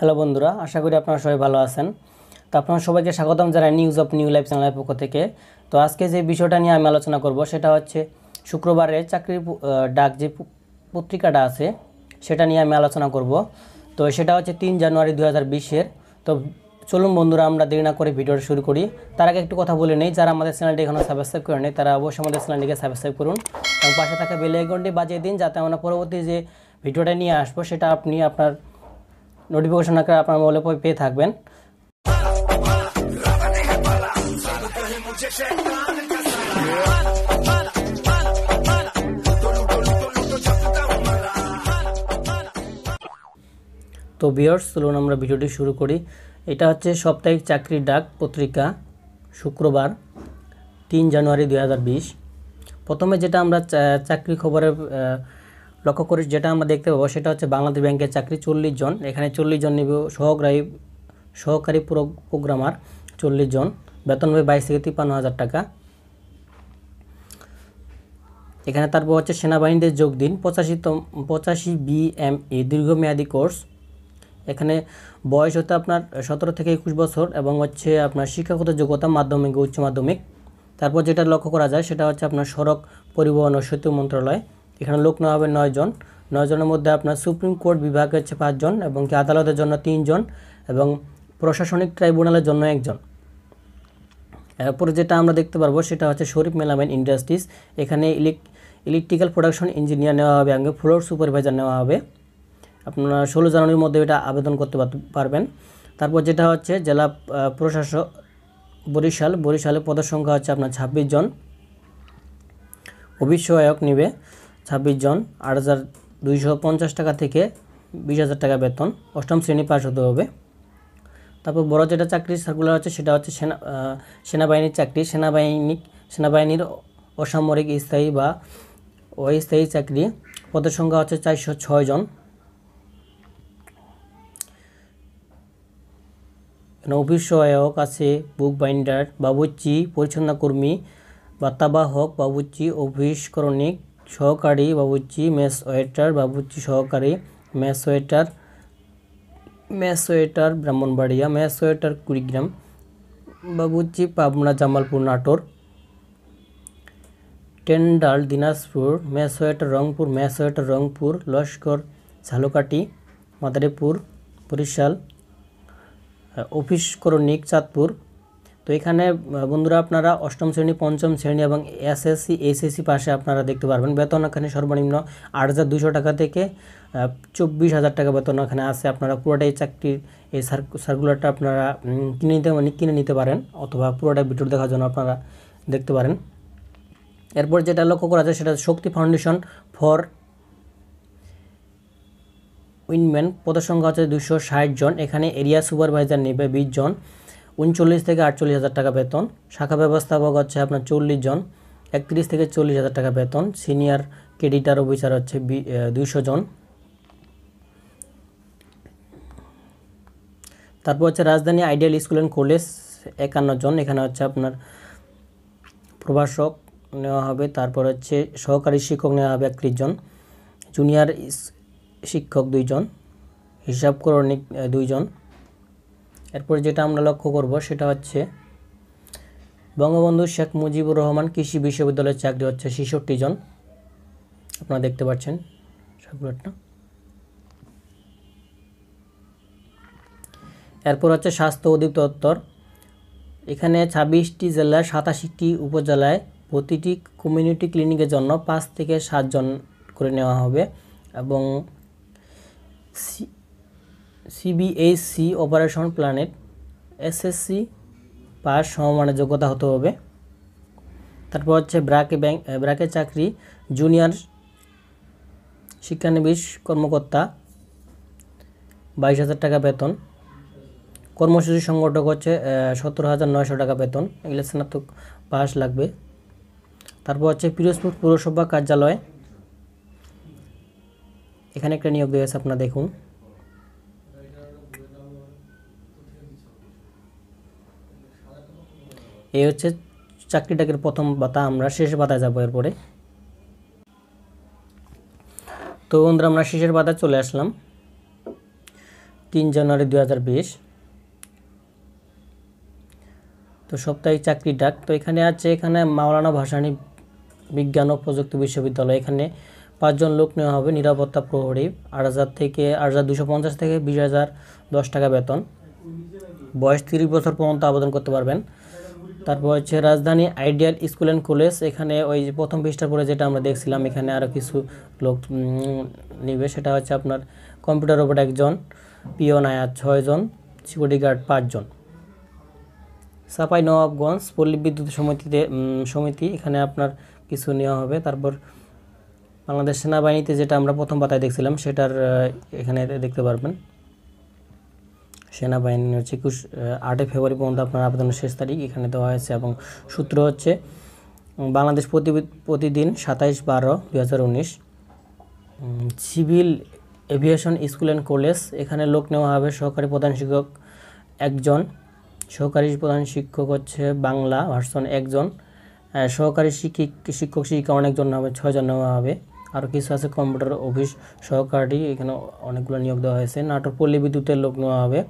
hello বন্ধুরা আশা করি আপনারা সবাই ভালো আছেন তো আপনারা সবাইকে স্বাগতম জানাই নিউজ অফ নিউ লাইফ চ্যানেলের পক্ষ থেকে তো আজকে যে বিষয়টা নিয়ে আমি আলোচনা করব সেটা হচ্ছে শুক্রবারে চাকরির ডাক যে পত্রিকাটা আছে সেটা নিয়ে আমি আলোচনা করব তো সেটা হচ্ছে তিন জানুয়ারি দু হাজার তো চলুন বন্ধুরা আমরা দেরি না করে ভিডিওটা শুরু করি তার আগে একটু কথা বলে নেই যারা আমাদের চ্যানেলটি এখনও সাবস্ক্রাইব করে নেই তারা অবশ্যই আমাদের চ্যানেলটিকে সাবস্ক্রাইব করুন এবং পাশে থাকা বেল আইকনটি বাজিয়ে দিন যাতে আমরা পরবর্তী যে ভিডিওটা নিয়ে আসবো সেটা আপনি আপনার নোটিফিকেশন আকারে আপনার মোবাইলে পেয়ে থাকবেন তো বিয়ার্স চলুন আমরা ভিডিওটি শুরু করি এটা হচ্ছে সাপ্তাহিক চাকরি ডাক পত্রিকা শুক্রবার তিন জানুয়ারি দু প্রথমে যেটা আমরা চাকরি খবরের লক্ষ্য করি যেটা আমরা দেখতে পাবো সেটা হচ্ছে বাংলাদেশ ব্যাংকের চাকরি চল্লিশ জন এখানে চল্লিশ জন নিবে সহকারী সহকারী প্রোগ্রামার চল্লিশ জন বেতন হবে বাইশ থেকে তিপ্পান্ন হাজার টাকা এখানে তারপর হচ্ছে সেনাবাহিনীতে যোগ দিন পঁচাশিতম পঁচাশি বিএমএ দীর্ঘমেয়াদী কোর্স এখানে বয়স হতে আপনার সতেরো থেকে একুশ বছর এবং হচ্ছে আপনার শিক্ষাগত যোগ্যতা মাধ্যমিক উচ্চ মাধ্যমিক তারপর যেটা লক্ষ্য করা যায় সেটা হচ্ছে আপনার সড়ক পরিবহন ও সেতু মন্ত্রণালয় এখানে লোক নেওয়া হবে নয়জন নয়জনের মধ্যে আপনার সুপ্রিম কোর্ট বিভাগে হচ্ছে পাঁচজন এবং কি আদালতের জন্য তিনজন এবং প্রশাসনিক ট্রাইব্যুনালের জন্য একজন এরপরে যেটা আমরা দেখতে পারবো সেটা হচ্ছে শরীফ মেলামেন ইন্ডাস্ট্রিজ এখানে ইলেক ইলেকট্রিক্যাল প্রোডাকশন ইঞ্জিনিয়ার নেওয়া হবে এবং ফ্লোর সুপারভাইজার নেওয়া হবে আপনারা ষোলো জানুয়ারির মধ্যে এটা আবেদন করতে পারবেন তারপর যেটা হচ্ছে জেলা প্রশাসক বরিশাল বরিশালের পদের সংখ্যা হচ্ছে আপনার ছাব্বিশ জন অভিষয়ক নিবে ছাব্বিশ জন আট হাজার দুইশো পঞ্চাশ টাকা থেকে বিশ হাজার টাকা বেতন অষ্টম শ্রেণী পাশ হতে হবে তারপর বড় যেটা চাকরির সার্কুলার আছে সেটা হচ্ছে সেনা সেনাবাহিনীর চাকরি সেনাবাহিনী সেনাবাহিনীর অসামরিক স্থায়ী বা অস্থায়ী চাকরি পদের সংখ্যা হচ্ছে চারশো ছয় জন অফিস আছে বুক বাইন্ডার বাবুচি পরিচ্ছন্ন কর্মী বাতাবাহক বাবুচি অফিস সহকারী বাবুচি মেস ওয়েটার বাবুচি সহকারী mess waiter mess waiter Brahmanbaria mess waiter Kurigram বাবুচি পাবনা জামালপুর নাটোর টেন্ডাল Dinajpur mess waiter Rangpur mess waiter Rangpur লস্কর ঝালুকাটি মাদারীপুর বরিশাল অফিস করণিক চাঁদপুর তো এখানে বন্ধুরা আপনারা অষ্টম শ্রেণী পঞ্চম শ্রেণী এবং এসএসসি এসএসসি পাশে আপনারা দেখতে পারবেন বেতন এখানে সর্বনিম্ন আট হাজার দুশো টাকা থেকে চব্বিশ হাজার টাকা বেতন এখানে আছে আপনারা পুরোটাই চাকরির এই সার্কুলারটা আপনারা কিনে নিতে কিনে নিতে পারেন অথবা পুরোটাই ভিডিও দেখার জন্য আপনারা দেখতে পারেন এরপর যেটা লক্ষ্য করা যায় সেটা শক্তি ফাউন্ডেশন ফর উইনম্যান পদের সংখ্যা হচ্ছে দুশো ষাট জন এখানে এরিয়া সুপারভাইজার নেবে বিশ জন উনচল্লিশ থেকে আটচল্লিশ হাজার টাকা বেতন শাখা ব্যবস্থাপক হচ্ছে আপনার চল্লিশ জন একত্রিশ থেকে চল্লিশ হাজার টাকা বেতন সিনিয়র ক্রেডিটার অফিসার হচ্ছে দুইশো জন তারপর হচ্ছে রাজধানী আইডিয়াল স্কুল অ্যান্ড কলেজ একান্ন জন এখানে হচ্ছে আপনার প্রভাষক নেওয়া হবে তারপর হচ্ছে সহকারী শিক্ষক নেওয়া হবে একত্রিশ জন জুনিয়র শিক্ষক দুইজন হিসাবকরণিক দুইজন এরপর যেটা আমরা লক্ষ্য করব সেটা হচ্ছে বঙ্গবন্ধু শেখ মুজিবুর রহমান কৃষি বিশ্ববিদ্যালয়ের চাকরি হচ্ছে ছেষট্টি জন আপনারা দেখতে পাচ্ছেন সবগুলোটা এরপর হচ্ছে স্বাস্থ্য অধিদপ্তর এখানে ছাব্বিশটি জেলার সাতাশিটি উপজেলায় প্রতিটি কমিউনিটি ক্লিনিকের জন্য পাঁচ থেকে সাতজন করে নেওয়া হবে এবং সিবিএসি অপারেশন প্ল্যানেট এসএসসি পাস সমমানের যোগ্যতা হতে হবে তারপর হচ্ছে ব্র্যাকে ব্যাংক ব্র্যাকে চাকরি জুনিয়র শিক্ষানবিশ কর্মকর্তা বাইশ হাজার টাকা বেতন কর্মসূচি সংগঠক হচ্ছে সতেরো হাজার নয়শো টাকা বেতন এগুলো স্নাতক পাস লাগবে তারপর হচ্ছে পিরোজপুর পুরসভা কার্যালয় এখানে একটা নিয়োগ দিয়েছে আপনারা দেখুন এই হচ্ছে চাকরি ডাকের প্রথম পাতা আমরা শেষ পাতায় যাবো এরপরে তো বন্ধুরা আমরা শেষের পাতায় চলে আসলাম তিন জানুয়ারি দু তো সপ্তাহিক চাকরি ডাক তো এখানে আছে এখানে মাওলানা ভাসানী বিজ্ঞান ও প্রযুক্তি বিশ্ববিদ্যালয় এখানে পাঁচজন লোক নেওয়া হবে নিরাপত্তা প্রহরী আট হাজার থেকে আট হাজার দুশো পঞ্চাশ থেকে বিশ হাজার দশ টাকা বেতন বয়স তিরিশ বছর পর্যন্ত আবেদন করতে পারবেন তারপর হচ্ছে রাজধানী আইডিয়াল স্কুল অ্যান্ড কলেজ এখানে ওই যে প্রথম পৃষ্ঠার পরে যেটা আমরা দেখছিলাম এখানে আরও কিছু লোক নিবে সেটা হচ্ছে আপনার কম্পিউটার রোবট একজন পিওন আয়াত ছয়জন সিকিউরিটি গার্ড পাঁচজন সাপাই নবাবগঞ্জ পল্লী বিদ্যুৎ সমিতিতে সমিতি এখানে আপনার কিছু নেওয়া হবে তারপর বাংলাদেশ সেনাবাহিনীতে যেটা আমরা প্রথম পাতায় দেখছিলাম সেটার এখানে দেখতে পারবেন সেনাবাহিনী হচ্ছে একুশ আটই ফেব্রুয়ারি পর্যন্ত আপনার আবেদনের শেষ তারিখ এখানে দেওয়া হয়েছে এবং সূত্র হচ্ছে বাংলাদেশ প্রতি প্রতিদিন সাতাইশ বারো দু civil aviation school and college এখানে লোক নেওয়া হবে সহকারী প্রধান শিক্ষক একজন সহকারী প্রধান শিক্ষক হচ্ছে বাংলা ভার্সন একজন সহকারী শিক্ষিক শিক্ষক শিক্ষিকা অনেকজন হবে ছয়জন নেওয়া হবে আর কিছু আছে কম্পিউটার অফিস সহকারী এখানে অনেকগুলো নিয়োগ দেওয়া হয়েছে নাটোর পল্লী বিদ্যুতের লোক নেওয়া হবে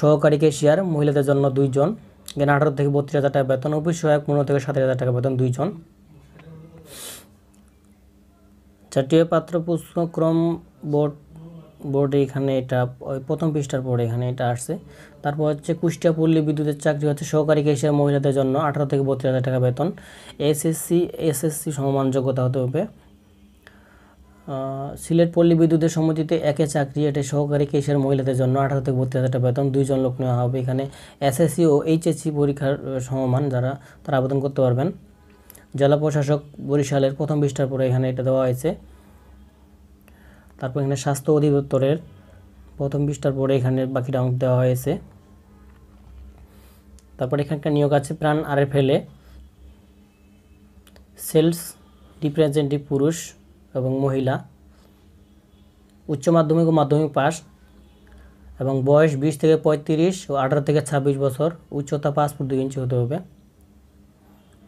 সহকারী কেশিয়ার মহিলাদের জন্য দুইজন এখানে আঠারো থেকে বত্রিশ হাজার টাকা বেতন অফিস সহায়ক পনেরো থেকে সাত হাজার টাকা বেতন দুইজন জাতীয় পাত্র পুষ্পক্রম বোর্ড বোর্ডে এখানে এটা প্রথম পৃষ্ঠার পরে এখানে এটা আসছে তারপর হচ্ছে কুষ্টিয়া পল্লী বিদ্যুতের চাকরি হচ্ছে সহকারী কেশিয়ার মহিলাদের জন্য আঠারো থেকে বত্রিশ হাজার টাকা বেতন এসএসসি এসএসসি সমান যোগ্যতা হতে হবে সিলেট পল্লী বিদ্যুতের সমিতিতে একে চাকরি এটা সহকারী কেশের মহিলাদের জন্য আঠারো থেকে বত্রিশ হাজার টাকা বেতন দুইজন লোক নেওয়া হবে এখানে এসএসসি ও এইচএসসি পরীক্ষার সমমান যারা তারা আবেদন করতে পারবেন জেলা প্রশাসক বরিশালের প্রথম পৃষ্ঠার পরে এখানে এটা দেওয়া হয়েছে তারপর এখানে স্বাস্থ্য অধিদপ্তরের প্রথম পৃষ্ঠার পরে এখানে বাকিটা অঙ্ক দেওয়া হয়েছে তারপর এখানকার নিয়োগ আছে প্রাণ আরে ফেলে সেলস রিপ্রেজেন্টেটিভ পুরুষ এবং মহিলা উচ্চ মাধ্যমিক ও মাধ্যমিক পাস এবং বয়স বিশ থেকে পঁয়ত্রিশ ও আঠারো থেকে ছাব্বিশ বছর উচ্চতা পাঁচ ফুট দুই ইঞ্চি হতে হবে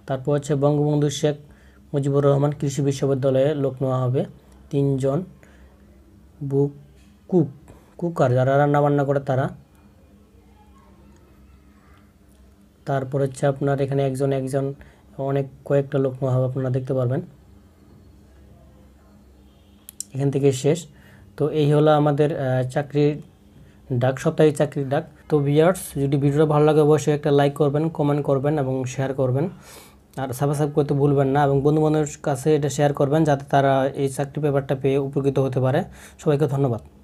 তারপর হচ্ছে বঙ্গবন্ধু শেখ মুজিবুর রহমান কৃষি বিশ্ববিদ্যালয়ে লোক নেওয়া হবে তিনজন বুক কুক কুকার যারা রান্নাবান্না করে তারা তারপর হচ্ছে আপনার এখানে একজন একজন অনেক কয়েকটা লোক নেওয়া হবে আপনারা দেখতে পারবেন এখান থেকে শেষ তো এই হলো আমাদের চাকরির ডাক সপ্তাহে চাকরির ডাক তো ভিয়ার্স যদি ভিডিওটা ভালো লাগে অবশ্যই একটা লাইক করবেন কমেন্ট করবেন এবং শেয়ার করবেন আর সাবস্ক্রাইব করতে ভুলবেন না এবং বন্ধু বান্ধবের কাছে এটা শেয়ার করবেন যাতে তারা এই চাকরি পেপারটা পেয়ে উপকৃত হতে পারে সবাইকে ধন্যবাদ